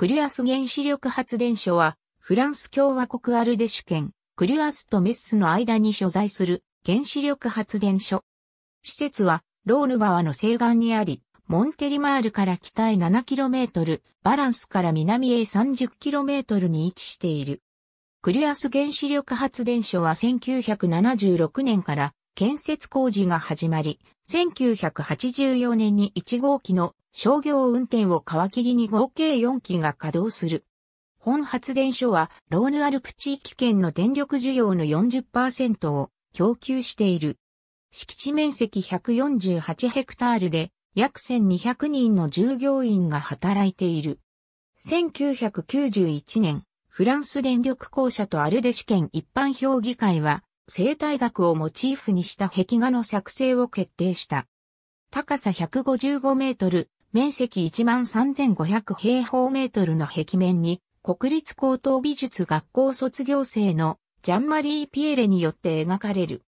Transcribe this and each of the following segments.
クリュアス原子力発電所は、フランス共和国アルデシュ県、クリュアスとメッスの間に所在する原子力発電所。施設は、ローヌ川の西岸にあり、モンテリマールから北へ 7km、バランスから南へ 30km に位置している。クリュアス原子力発電所は1976年から建設工事が始まり、1984年に1号機の商業運転を皮切りに合計4機が稼働する。本発電所はローヌアルプ地域圏の電力需要の40%を供給している。敷地面積148ヘクタールで約1200人の従業員が働いている。1991年、フランス電力公社とアルデシュ県一般評議会は生態学をモチーフにした壁画の作成を決定した。高さ155メートル、面積13,500平方メートルの壁面に、国立高等美術学校卒業生のジャンマリー・ピエレによって描かれる。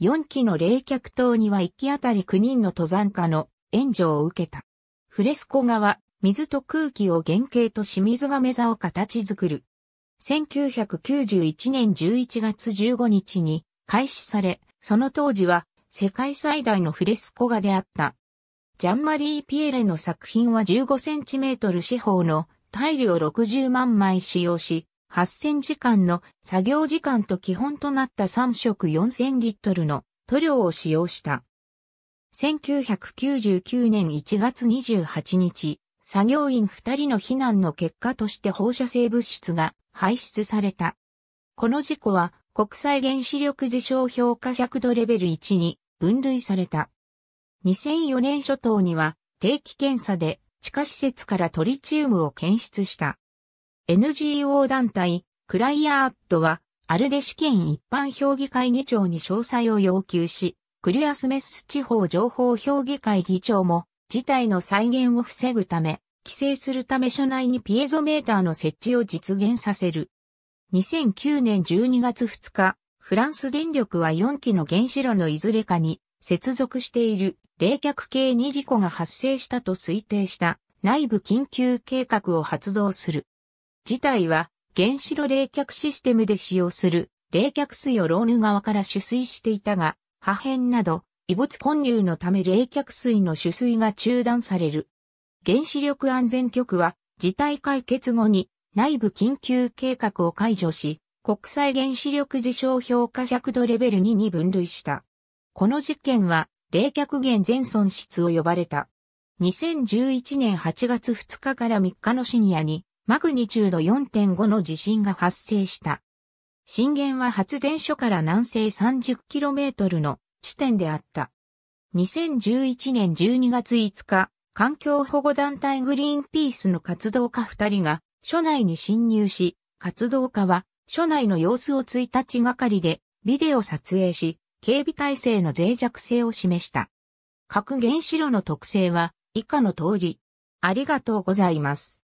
4基の冷却塔には1基あたり9人の登山家の援助を受けた。フレスコ画は、水と空気を原型とし水が目座を形作る。1991年11月15日に開始され、その当時は世界最大のフレスコ画であったジャンマリー・ピエレの作品は 15cm 四方のタイルを60万枚使用し、8000時間の作業時間と基本となった3色4000リットルの塗料を使用した。1999年1月28日、作業員2人の避難の結果として放射性物質が排出された。この事故は国際原子力事象評価尺度レベル1に分類された。2004年初頭には定期検査で地下施設からトリチウムを検出した。NGO 団体クライアーットはアルデシュ県一般評議会議長に詳細を要求し、クリアスメス地方情報評議会議長も事態の再現を防ぐため、規制するため所内にピエゾメーターの設置を実現させる。2009年12月2日、フランス電力は4基の原子炉のいずれかに接続している冷却系に事故が発生したと推定した内部緊急計画を発動する。事態は原子炉冷却システムで使用する冷却水をローヌ側から取水していたが、破片など異物混入のため冷却水の取水が中断される。原子力安全局は事態解決後に内部緊急計画を解除し、国際原子力事象評価尺度レベル2に分類した。この実験は、冷却源全損失を呼ばれた。2011年8月2日から3日の深夜に、マグニチュード4.5の地震が発生した。震源は発電所から南西 30km の地点であった。2011年12月5日、環境保護団体グリーンピースの活動家2人が、署内に侵入し、活動家は、署内の様子を1日がかりで、ビデオ撮影し、警備体制の脆弱性を示した。核原子炉の特性は以下の通り。ありがとうございます。